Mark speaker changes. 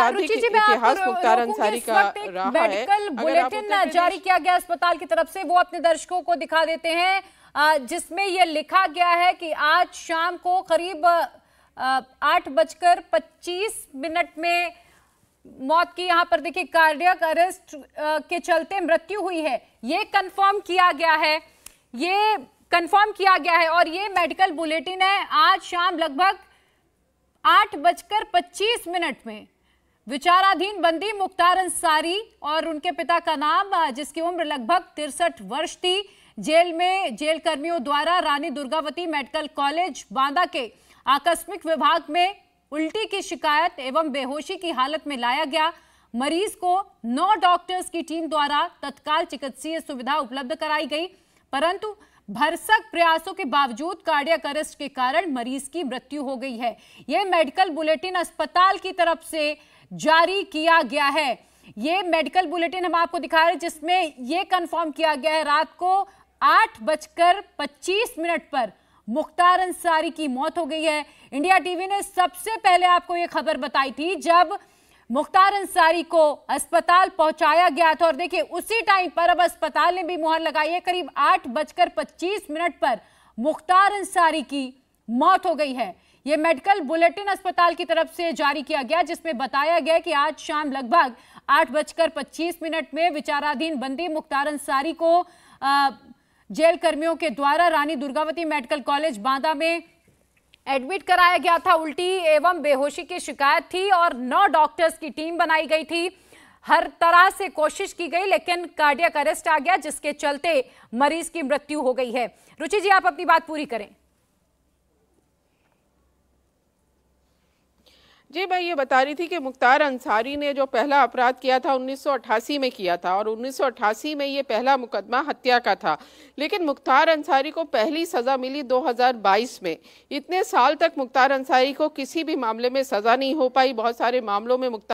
Speaker 1: अपराधिक हाँ, इतिहास मुख्तार अंसारी का बुलेटिन
Speaker 2: जारी किया गया अस्पताल की तरफ से वो अपने दर्शकों को दिखा देते हैं जिसमें यह लिखा गया है कि आज शाम को करीब आठ बजकर पच्चीस मिनट में मौत की यहाँ पर देखिए कार्डियक अरेस्ट के चलते मृत्यु हुई है ये कंफर्म किया गया है ये कंफर्म किया गया है और ये मेडिकल बुलेटिन है आज शाम लगभग आठ बजकर पच्चीस मिनट में विचाराधीन बंदी मुख्तार अंसारी और उनके पिता का नाम जिसकी उम्र लगभग तिरसठ वर्ष थी जेल में जेल कर्मियों द्वारा रानी दुर्गावती मेडिकल कॉलेज बांदा के आकस्मिक विभाग में उल्टी की शिकायत एवं बेहोशी की हालत में लाया गया मरीज को नौ डॉक्टर्स की टीम द्वारा तत्काल चिकित्सीय सुविधा उपलब्ध कराई गई परंतु भरसक प्रयासों के बावजूद कार्डियक अरेस्ट के कारण मरीज की मृत्यु हो गई है यह मेडिकल बुलेटिन अस्पताल की तरफ से जारी किया गया है ये मेडिकल बुलेटिन हम आपको दिखा रहे हैं जिसमें ये कंफर्म किया गया है रात को आठ बजकर पच्चीस मिनट पर मुख्तार अंसारी की मौत हो गई है इंडिया टीवी ने सबसे पहले आपको ये खबर बताई थी जब मुख्तार अंसारी को अस्पताल पहुंचाया गया था और देखिए उसी टाइम पर अब अस्पताल ने भी मुहर लगाई है करीब आठ बजकर पच्चीस मिनट पर मुख्तार अंसारी की मौत हो गई है ये मेडिकल बुलेटिन अस्पताल की तरफ से जारी किया गया जिसमें बताया गया कि आज शाम लगभग आठ बजकर पच्चीस मिनट में विचाराधीन बंदी मुख्तार अंसारी को जेल कर्मियों के द्वारा रानी दुर्गावती मेडिकल कॉलेज बांदा में एडमिट कराया गया था उल्टी एवं बेहोशी की शिकायत थी और नौ डॉक्टर्स की टीम बनाई गई थी हर तरह से कोशिश की गई लेकिन कार्डियक अरेस्ट आ गया जिसके चलते मरीज की मृत्यु हो गई है रुचि जी आप अपनी बात पूरी करें जी मैं ये बता रही थी कि मुख्तार
Speaker 1: अंसारी ने जो पहला अपराध किया था 1988 में किया था और 1988 में ये पहला मुकदमा हत्या का था लेकिन मुख्तार अंसारी को पहली सज़ा मिली 2022 में इतने साल तक मुख्तार अंसारी को किसी भी मामले में सज़ा नहीं हो पाई बहुत सारे मामलों में मुख्तार